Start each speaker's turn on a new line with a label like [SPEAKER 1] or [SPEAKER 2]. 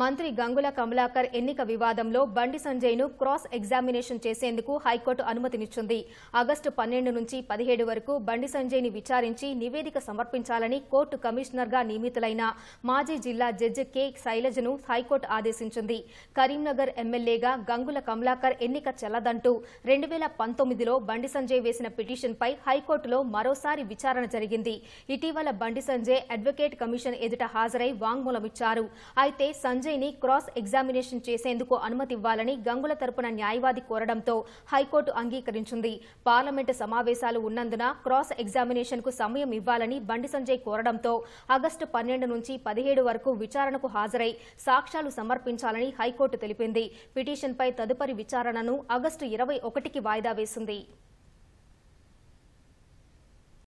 [SPEAKER 1] మంత్రి గంగుల కమలాకర్ ఎన్నిక వివాదంలో బండి సంజయ్ను క్రాస్ ఎగ్జామినేషన్ చేసేందుకు హైకోర్టు అనుమతినిచ్చింది ఆగస్టు పన్నెండు నుంచి పదిహేడు వరకు బండి సంజయ్ని విచారించి నివేదిక సమర్పించాలని కోర్టు కమిషనర్గా నియమితులైన మాజీ జిల్లా జడ్జి కె శైలజను హైకోర్టు ఆదేశించింది కరీంనగర్ ఎమ్మెల్యేగా గంగుల కమలాకర్ ఎన్నిక చెల్లదంటూ రెండు వేల పంతొమ్మిదిలో బండి సంజయ్ వేసిన పిటిషన్పై హైకోర్టులో మరోసారి విచారణ జరిగింది ఇటీవల బండి సంజయ్ అడ్వకేట్ కమిషన్ ఎదుట హాజరై వాంగ్మూలమిచ్చారు అయితే సంజయ్ని క్రాస్ ఎగ్జామినేషన్ చేసేందుకు అనుమతి ఇవ్వాలని గంగుల తరపున న్యాయవాది కోరడంతో హైకోర్టు అంగీకరించింది పార్లమెంటు సమావేశాలు ఉన్నందున క్రాస్ ఎగ్జామినేషన్కు సమయం ఇవ్వాలని బండి సంజయ్ కోరడంతో ఆగస్టు పన్నెండు నుంచి పదిహేడు వరకు విచారణకు హాజరై సాక్ష్యాలు సమర్పించాలని హైకోర్టు తెలిపింది పిటిషన్పై తదుపరి విచారణను ఆగస్టు ఇరవై ఒకటికి వాయిదా వేసింది